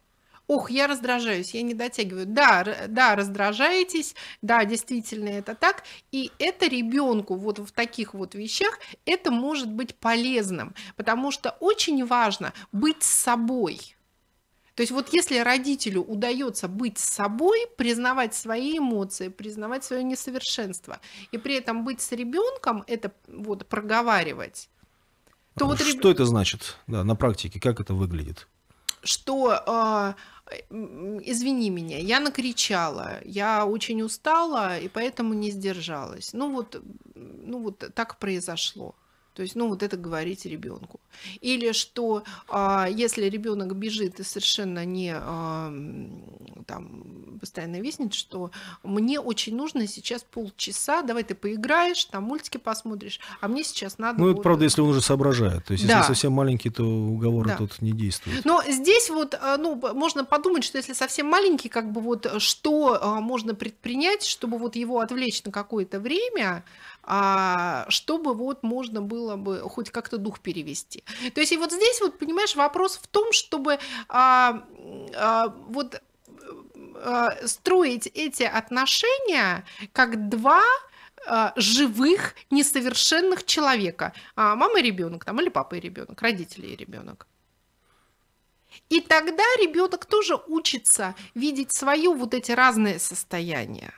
ох, я раздражаюсь, я не дотягиваю. Да, да, раздражаетесь, да, действительно это так. И это ребенку вот в таких вот вещах, это может быть полезным, потому что очень важно быть собой. То есть вот если родителю удается быть собой, признавать свои эмоции, признавать свое несовершенство, и при этом быть с ребенком, это вот проговаривать, то вот что реб... это значит да, на практике, как это выглядит? Что э, извини меня, я накричала, я очень устала и поэтому не сдержалась. Ну вот, ну вот так произошло. То есть, ну, вот это говорить ребенку. Или что а, если ребенок бежит и совершенно не а, там постоянно виснет, что мне очень нужно сейчас полчаса, давай ты поиграешь, там мультики посмотришь, а мне сейчас надо... Ну, вот... это правда, если он уже соображает. То есть, да. если совсем маленький, то уговоры да. тут не действуют. Но здесь вот, а, ну, можно подумать, что если совсем маленький, как бы вот, что можно предпринять, чтобы вот его отвлечь на какое-то время, а чтобы вот можно было бы хоть как-то дух перевести. То есть и вот здесь вот, понимаешь, вопрос в том, чтобы а, а, вот а, строить эти отношения как два а, живых, несовершенных человека. А мама и ребенок, там, или папа и ребенок, родители и ребенок. И тогда ребенок тоже учится видеть свое вот эти разные состояния.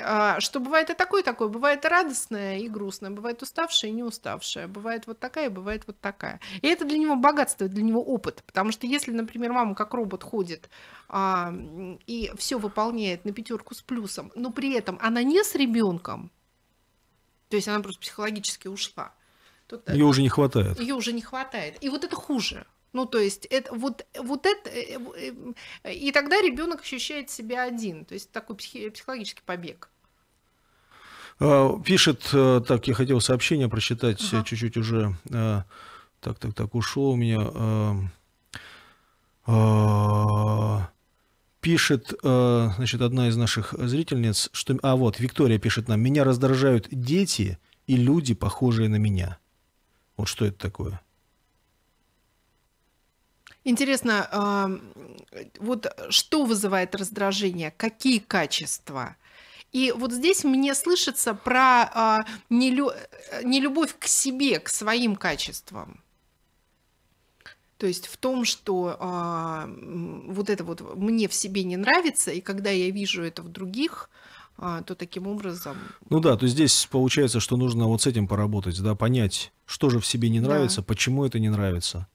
А, что бывает и такое, и такое. Бывает и радостное, и грустное. Бывает уставшее, и не уставшее. Бывает вот такая, и бывает вот такая. И это для него богатство, для него опыт. Потому что если, например, мама как робот ходит а, и все выполняет на пятерку с плюсом, но при этом она не с ребенком, то есть она просто психологически ушла. ее уже не хватает. Ее уже не хватает. И вот это хуже. Ну, то есть, это, вот, вот это... Э, э, э, и тогда ребенок ощущает себя один. То есть, такой психи, психологический побег. А, пишет, так, я хотел сообщение прочитать, ага. чуть-чуть уже, так, так, так, ушло у меня. А, пишет, значит, одна из наших зрительниц, что... А, вот, Виктория пишет нам, меня раздражают дети и люди, похожие на меня. Вот что это такое? Интересно, вот что вызывает раздражение, какие качества? И вот здесь мне слышится про а, нелю... Э, нелюбовь к себе, к своим качествам. То есть в том, что а, вот это вот мне в себе не нравится, и когда я вижу это в других, а, то таким образом. Ну да, то здесь получается, что нужно вот с этим поработать, да, понять, что же в себе не нравится, да. почему это не нравится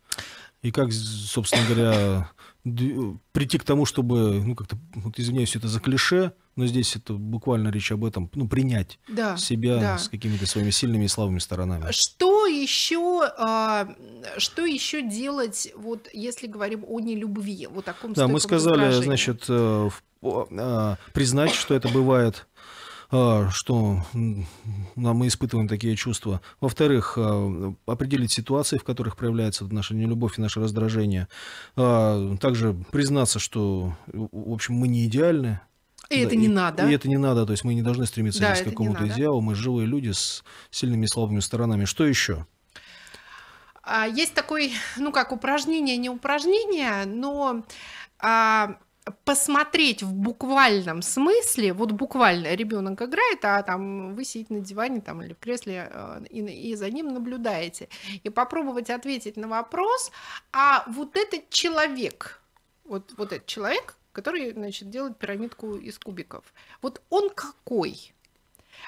и как, собственно говоря, прийти к тому, чтобы, ну, как-то, вот, извиняюсь, это за клише, но здесь это буквально речь об этом, ну, принять да, себя да. с какими-то своими сильными и слабыми сторонами. Что еще, а, что еще делать, вот, если говорим о нелюбви, вот таком Да, мы сказали, выражении. значит, э, а, признать, что это бывает, а, что мы испытываем такие чувства. Во-вторых, а, определить ситуации, в которых проявляется наша нелюбовь и наше раздражение. А, также признаться, что, в общем, мы не идеальны, и да, это не и, надо. И это не надо, то есть мы не должны стремиться да, к какому-то идеалу, мы живые люди с сильными и слабыми сторонами. Что еще? Есть такое, ну как упражнение, не упражнение, но посмотреть в буквальном смысле, вот буквально ребенок играет, а там вы сидите на диване там, или в кресле э, и, и за ним наблюдаете, и попробовать ответить на вопрос, а вот этот человек, вот, вот этот человек, который, значит, делает пирамидку из кубиков, вот он какой?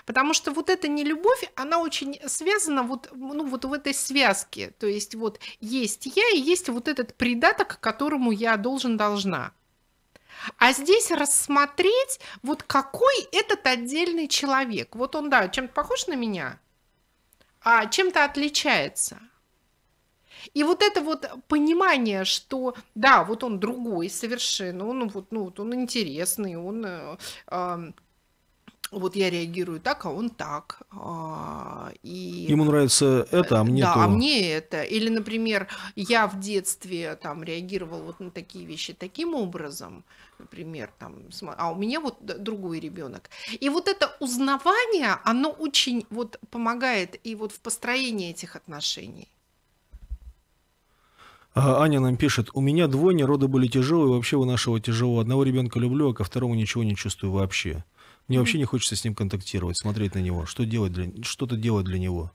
Потому что вот эта нелюбовь, она очень связана вот, ну, вот в этой связке. То есть вот есть я и есть вот этот придаток, которому я должен-должна. А здесь рассмотреть, вот какой этот отдельный человек. Вот он, да, чем-то похож на меня, а чем-то отличается. И вот это вот понимание, что да, вот он другой совершенно, он вот, ну, вот он интересный, он э, эм, вот я реагирую так, а он так. А, и... Ему нравится это, а э, мне да, то. а мне это. Или, например, я в детстве там реагировал вот на такие вещи таким образом, например, там, а у меня вот другой ребенок. И вот это узнавание, оно очень вот помогает и вот в построении этих отношений. А, Аня нам пишет, у меня двойня, роды были тяжелые, вообще вынашивала тяжело. Одного ребенка люблю, а ко второму ничего не чувствую вообще. Мне вообще не хочется с ним контактировать, смотреть на него, что делать для, что-то делать для него.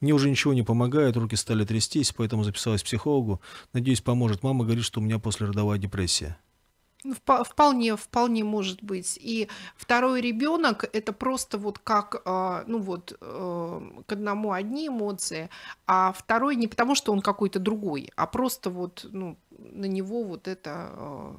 Мне уже ничего не помогает, руки стали трястись, поэтому записалась к психологу. Надеюсь, поможет. Мама говорит, что у меня послеродовая депрессия. Ну, вполне, вполне может быть. И второй ребенок это просто вот как, а, ну вот, э, к одному одни эмоции, а второй не потому, что он какой-то другой, а просто вот ну, на него вот это а,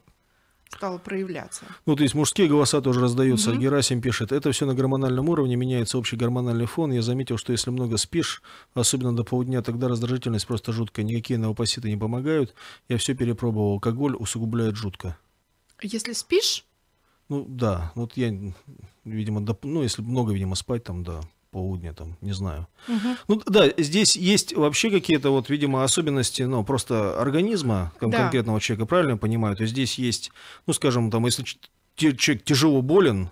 стало проявляться. Ну, то есть мужские голоса тоже раздаются. Угу. Герасим пишет, это все на гормональном уровне, меняется общий гормональный фон. Я заметил, что если много спишь, особенно до полудня, тогда раздражительность просто жуткая. Никакие новопоситы не помогают. Я все перепробовал. Алкоголь усугубляет жутко. Если спишь? Ну, да. Вот я, видимо, доп... ну, если много, видимо, спать, там, да, полудня, там, не знаю. Угу. Ну да, здесь есть вообще какие-то вот, видимо, особенности, ну, просто организма там, да. конкретного человека, правильно я понимаю? То есть здесь есть, ну, скажем, там, если человек тяжело болен,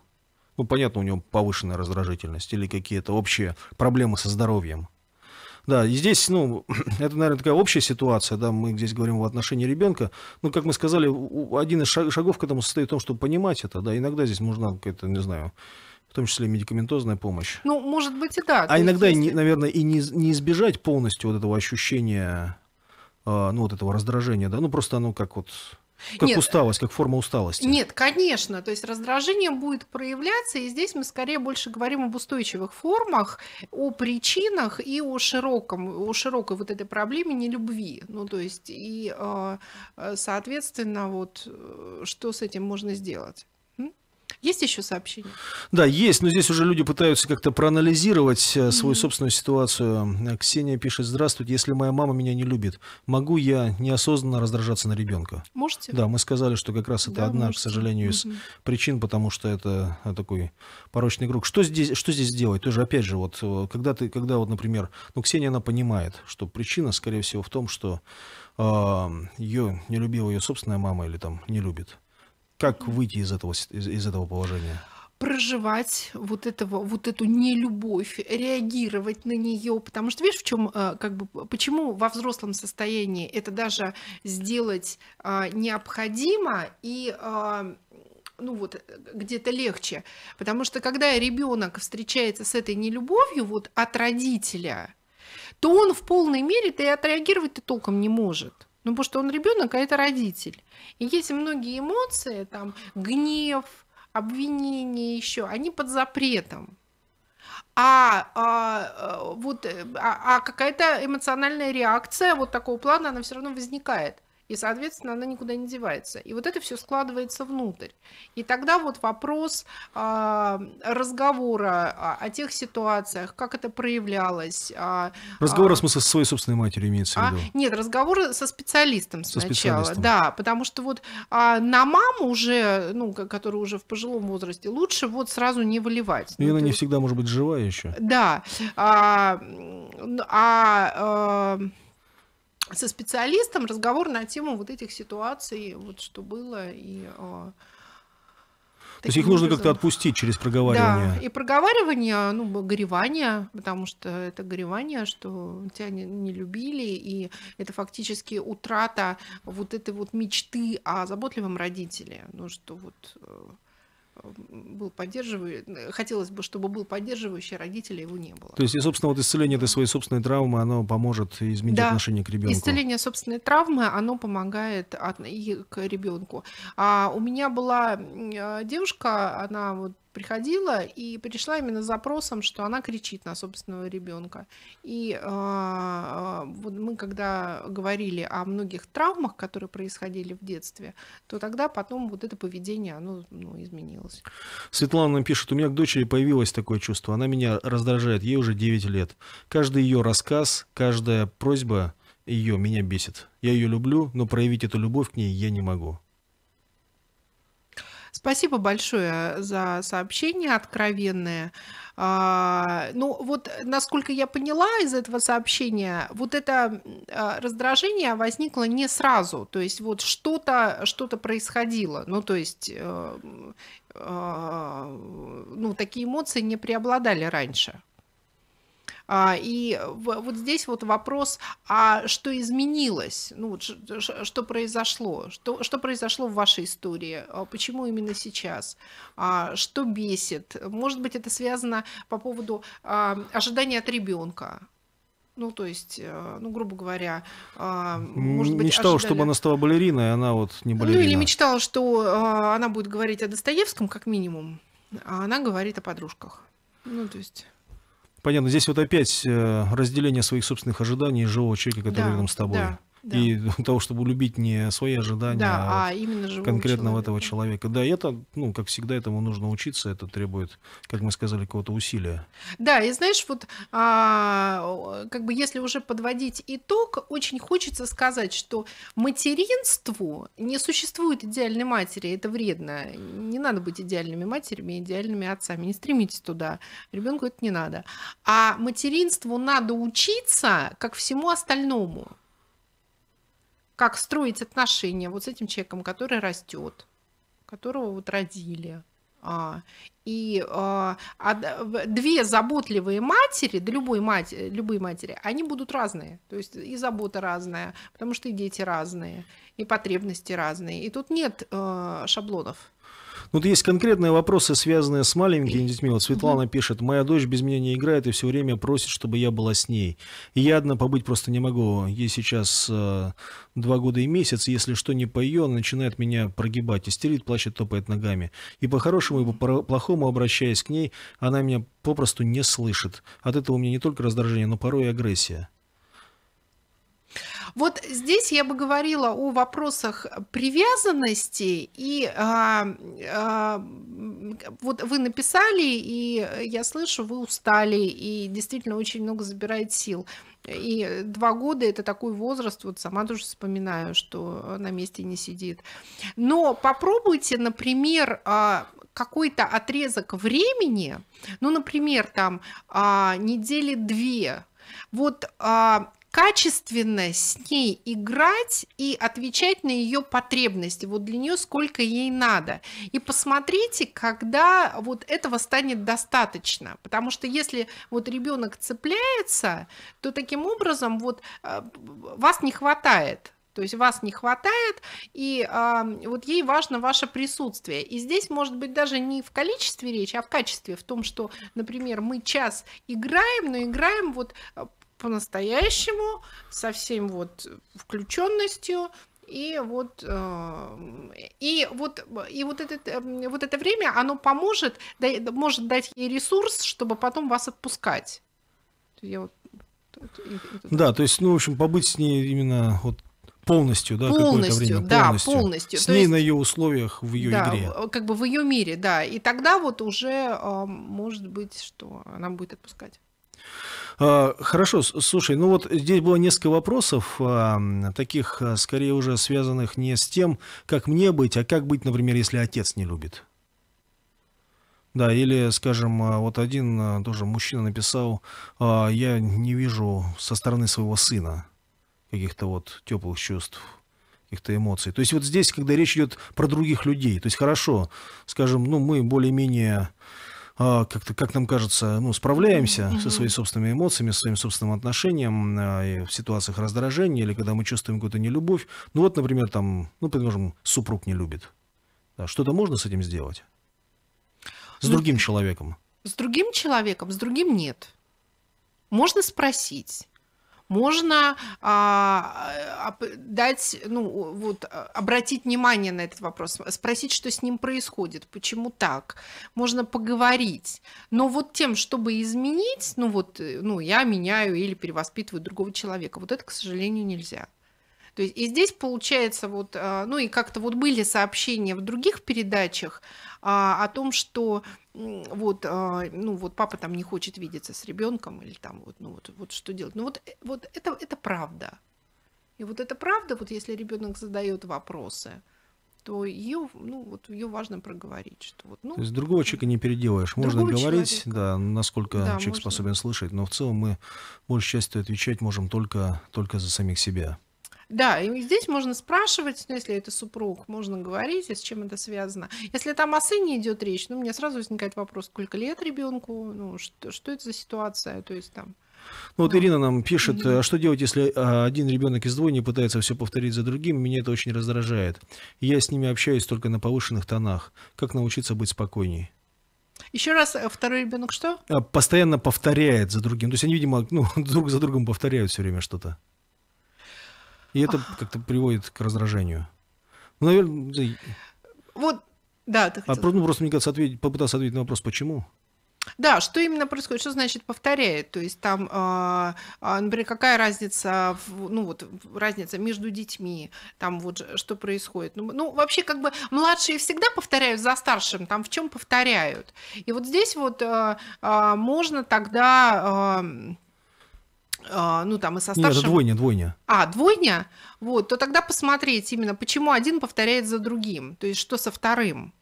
ну, понятно, у него повышенная раздражительность или какие-то общие проблемы со здоровьем. Да, и здесь, ну, это, наверное, такая общая ситуация, да, мы здесь говорим в отношении ребенка. Ну, как мы сказали, один из шагов к этому состоит в том, чтобы понимать это, да, иногда здесь нужна какая-то, не знаю, в том числе медикаментозная помощь. Ну, может быть и да. А иногда, есть, если... наверное, и не, не избежать полностью вот этого ощущения, а, ну, вот этого раздражения, да, ну, просто оно как вот... Как нет, усталость, как форма усталости. Нет, конечно. То есть раздражение будет проявляться, и здесь мы скорее больше говорим об устойчивых формах, о причинах и о широком, о широкой вот этой проблеме нелюбви. Ну, то есть, и, а, э, соответственно, вот э, что с этим можно сделать? Есть еще сообщения? Да, есть, но здесь уже люди пытаются как-то проанализировать э, свою mm-hmm. собственную ситуацию. Э, Ксения пишет, здравствуйте, если моя мама меня не любит, могу я неосознанно раздражаться на ребенка? Можете. Да, мы сказали, что как раз это да, одна, можете. к сожалению, из mm-hmm. причин, потому что это э, такой порочный круг. Что здесь, что здесь делать? Тоже, опять же, вот когда ты, когда вот, например, ну, Ксения, она понимает, что причина, скорее всего, в том, что ее не любила ее собственная мама или там не любит. Как выйти из этого, из, из этого положения? проживать вот этого вот эту нелюбовь, реагировать на нее, потому что видишь в чем э, как бы почему во взрослом состоянии это даже сделать э, необходимо и э, ну вот где-то легче, потому что когда ребенок встречается с этой нелюбовью вот от родителя, то он в полной мере-то и отреагировать-то толком не может. Ну, потому что он ребенок, а это родитель. И есть многие эмоции, там, гнев, обвинение еще, они под запретом. А, а, э, вот, э, а, а какая-то эмоциональная реакция вот такого плана, она все равно возникает и, соответственно, она никуда не девается. И вот это все складывается внутрь. И тогда вот вопрос а, разговора о, о тех ситуациях, как это проявлялось. А, разговор, а, в смысле, со своей собственной матерью имеется в а, виду? Нет, разговор со специалистом со сначала, специалистом. да, потому что вот а, на маму уже, ну, которая уже в пожилом возрасте, лучше вот сразу не выливать. И ну, она ты... не всегда может быть жива еще. Да, а, а, а со специалистом разговор на тему вот этих ситуаций, вот что было и э, то есть их нужно образом. как-то отпустить через проговаривание. Да, и проговаривание, ну, горевание, потому что это горевание, что тебя не, не любили, и это фактически утрата вот этой вот мечты о заботливом родителе. Ну, что вот э, был поддерживающий, хотелось бы, чтобы был поддерживающий, а родителя его не было. То есть, и, собственно, вот исцеление этой своей собственной травмы, оно поможет изменить да. отношение к ребенку? исцеление собственной травмы, оно помогает от, и к ребенку. А у меня была э, девушка, она вот приходила и пришла именно с запросом, что она кричит на собственного ребенка. И э, вот мы когда говорили о многих травмах, которые происходили в детстве, то тогда потом вот это поведение, оно ну, изменилось. Светлана пишет, у меня к дочери появилось такое чувство, она меня раздражает, ей уже 9 лет. Каждый ее рассказ, каждая просьба ее меня бесит. Я ее люблю, но проявить эту любовь к ней я не могу. Спасибо большое за сообщение откровенное. А, ну вот, насколько я поняла из этого сообщения, вот это а, раздражение возникло не сразу, то есть вот что-то что происходило, ну то есть, э, э, ну такие эмоции не преобладали раньше. А, и вот здесь вот вопрос, а что изменилось, ну, вот, что произошло, что, что произошло в вашей истории, а почему именно сейчас, а что бесит, может быть, это связано по поводу ожидания от ребенка, ну, то есть, э, ну, грубо говоря, может быть... Мечтала, ожидали... чтобы она стала балериной, она вот не ну, балерина. Ну, или мечтала, что э, она будет говорить о Достоевском, как минимум, а она говорит о подружках. Ну, то есть... Понятно, здесь вот опять э, разделение своих собственных ожиданий и живого человека, который да, рядом с тобой. Да и того, чтобы любить не свои ожидания, да, а, а именно конкретного человека. этого человека. Да, это, ну, как всегда, этому нужно учиться, это требует, как мы сказали, какого-то усилия. Да, и знаешь, вот а, как бы если уже подводить итог, очень хочется сказать, что материнству не существует идеальной матери, это вредно. Не надо быть идеальными матерями, идеальными отцами, не стремитесь туда. Ребенку это не надо. А материнству надо учиться, как всему остальному как строить отношения вот с этим человеком, который растет, которого вот родили. А, и а, а, две заботливые матери, да любой мать, любые матери, они будут разные. То есть и забота разная, потому что и дети разные, и потребности разные. И тут нет э, шаблонов. Вот есть конкретные вопросы, связанные с маленькими детьми. Вот Светлана mm-hmm. пишет, моя дочь без меня не играет и все время просит, чтобы я была с ней. И я одна побыть просто не могу. Ей сейчас э, два года и месяц, если что не по ее, она начинает меня прогибать, истерит, плачет, топает ногами. И по-хорошему, и по-плохому, обращаясь к ней, она меня попросту не слышит. От этого у меня не только раздражение, но порой и агрессия. Вот здесь я бы говорила о вопросах привязанности, и а, а, вот вы написали, и я слышу, вы устали, и действительно очень много забирает сил. И два года это такой возраст, вот сама тоже вспоминаю, что на месте не сидит. Но попробуйте, например, а, какой-то отрезок времени, ну, например, там а, недели две, вот а, качественно с ней играть и отвечать на ее потребности, вот для нее сколько ей надо. И посмотрите, когда вот этого станет достаточно, потому что если вот ребенок цепляется, то таким образом вот э, вас не хватает, то есть вас не хватает, и а, вот ей важно ваше присутствие. И здесь может быть даже не в количестве речи, а в качестве, в том, что, например, мы час играем, но играем вот э, по-настоящему, со всем вот включенностью, э, и вот, и вот, и вот, это, вот это время, оно поможет, может дать ей ресурс, чтобы потом вас отпускать. Я вот, да, то есть, ну, в общем, побыть с ней именно вот полностью, да, полностью, время, полностью, полностью. С то ней есть, на ее условиях, в ее да, игре. Как бы в ее мире, да. И тогда вот уже э, может быть, что она будет отпускать. А, хорошо, слушай, ну вот здесь было несколько вопросов, а, таких а, скорее уже связанных не с тем, как мне быть, а как быть, например, если отец не любит. Да, или, скажем, вот один тоже мужчина написал, я не вижу со стороны своего сына каких-то вот теплых чувств каких-то эмоций. То есть вот здесь, когда речь идет про других людей, то есть хорошо, скажем, ну мы более-менее а, как-то, как нам кажется, ну, справляемся mm-hmm. со своими собственными эмоциями, со своим собственным отношением э, в ситуациях раздражения или когда мы чувствуем какую-то нелюбовь. Ну вот, например, там, ну, предположим, супруг не любит. Да, что-то можно с этим сделать? С ну, другим человеком? С другим человеком, с другим нет. Можно спросить можно а, а дать, ну, вот, а, обратить внимание на этот вопрос, спросить, что с ним происходит, почему так, можно поговорить. Но вот тем, чтобы изменить, ну, вот, э, ну, я меняю или перевоспитываю другого человека, вот это, к сожалению, нельзя. То есть и здесь получается вот, а, ну и как-то вот были сообщения в других передачах а, о том, что вот, а, ну вот папа там не хочет видеться с ребенком или там вот, ну вот, вот что делать. Ну вот, э, вот это, это правда. И вот это правда, вот если ребенок задает вопросы, то ее, ну, вот ее важно проговорить. Что вот, ну, то есть другого человека не переделаешь. Можно говорить, человека. да, насколько да, человек можно. способен слышать, но в целом мы большей частью отвечать можем только, только за самих себя. Да, и здесь можно спрашивать, ну, если это супруг, можно говорить, а с чем это связано. Если там о сыне идет речь, ну, у меня сразу возникает вопрос, сколько лет ребенку, ну, что, что это за ситуация, то есть там... Ну вот да. Ну. Ирина нам пишет, а что делать, если а, один ребенок из двойни пытается все повторить за другим, меня это очень раздражает. Я с ними общаюсь только на повышенных тонах. Как научиться быть спокойней? Еще раз, э, второй ребенок что? А, постоянно повторяет за другим. То есть они, видимо, ну, друг за другом повторяют все время что-то. И это как-то приводит к раздражению. Ну, наверное... Вот, да, ты а, хотел. А, ну, просто, мне кажется, ответить, попытаться ответить на вопрос, почему. Да, что именно происходит, что значит повторяет, то есть там, а, а, например, какая разница, ну вот разница между детьми, там вот что происходит. Ну, ну вообще как бы младшие всегда повторяют за старшим, там в чем повторяют. И вот здесь вот можно тогда а, ну там и со старшим... Нет, это двойня, двойня. А, двойня? Вот, то тогда посмотреть именно, почему один повторяет за другим, то есть что со вторым.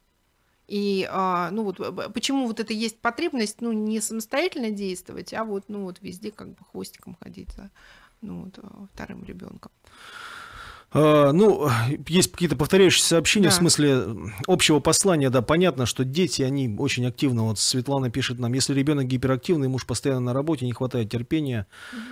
И а, ну вот почему вот это есть потребность, ну не самостоятельно действовать, а вот ну вот везде как бы хвостиком ходить за ну вот, а, вторым ребенком. А, ну, есть какие-то повторяющиеся сообщения да. в смысле общего послания, да, понятно, что дети, они очень активно, вот Светлана пишет нам, если ребенок гиперактивный, муж постоянно на работе, не хватает терпения, mm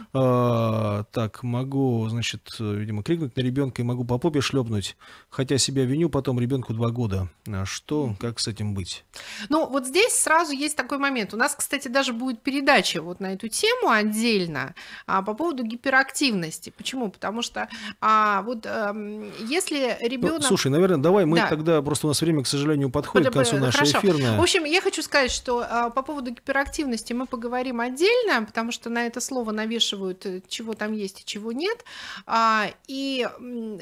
так, могу, значит, э, видимо, крикнуть на ребенка и могу по попе шлепнуть, хотя себя виню, потом ребенку два года. А что, как с этим быть? Ну, вот здесь сразу есть такой момент. У нас, кстати, даже будет передача вот на эту тему отдельно по поводу гиперактивности. Почему? Потому что вот Эм, если ребенок... Ну, слушай, наверное, давай мы да. тогда, просто у нас время, к сожалению, подходит Под... к концу нашей Хорошо. эфирной. В общем, я хочу сказать, что э, по поводу гиперактивности мы поговорим отдельно, потому что на это слово навешивают, э, чего там есть и чего нет. А, и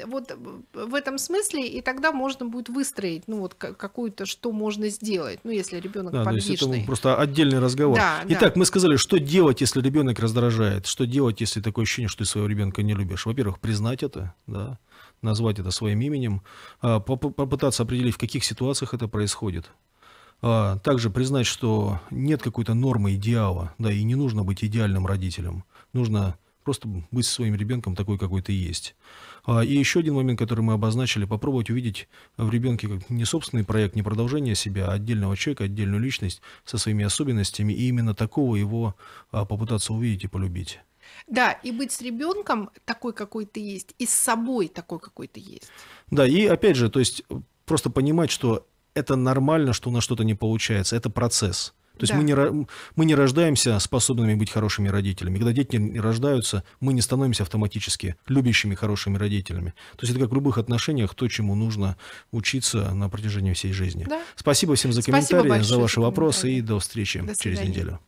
вот в этом смысле, и тогда можно будет выстроить, ну вот какую-то, что можно сделать, ну если ребенок да, ну, подвижный. это просто отдельный разговор. Да, Итак, да. мы сказали, что делать, если ребенок раздражает, что делать, если такое ощущение, что ты своего ребенка не любишь. Во-первых, признать это, да назвать это своим именем, а, попытаться определить, в каких ситуациях это происходит. А, также признать, что нет какой-то нормы идеала, да, и не нужно быть идеальным родителем. Нужно просто быть со своим ребенком такой, какой ты есть. А, и еще один момент, который мы обозначили, попробовать увидеть в ребенке как не собственный проект, не продолжение себя, а отдельного человека, отдельную личность со своими особенностями, и именно такого его попытаться увидеть и полюбить. Да, и быть с ребенком такой, какой ты есть, и с собой такой, какой ты есть. Да, и опять же, то есть э, просто понимать, что это нормально, что у нас что-то не получается, это процесс. То есть да. мы, не, мы не рождаемся способными быть хорошими родителями. Когда дети не рождаются, мы не становимся автоматически любящими хорошими родителями. То есть это как в любых отношениях то, чему нужно учиться на протяжении всей жизни. Да. Спасибо всем за комментарии, за ваши вопросы и до встречи до через неделю.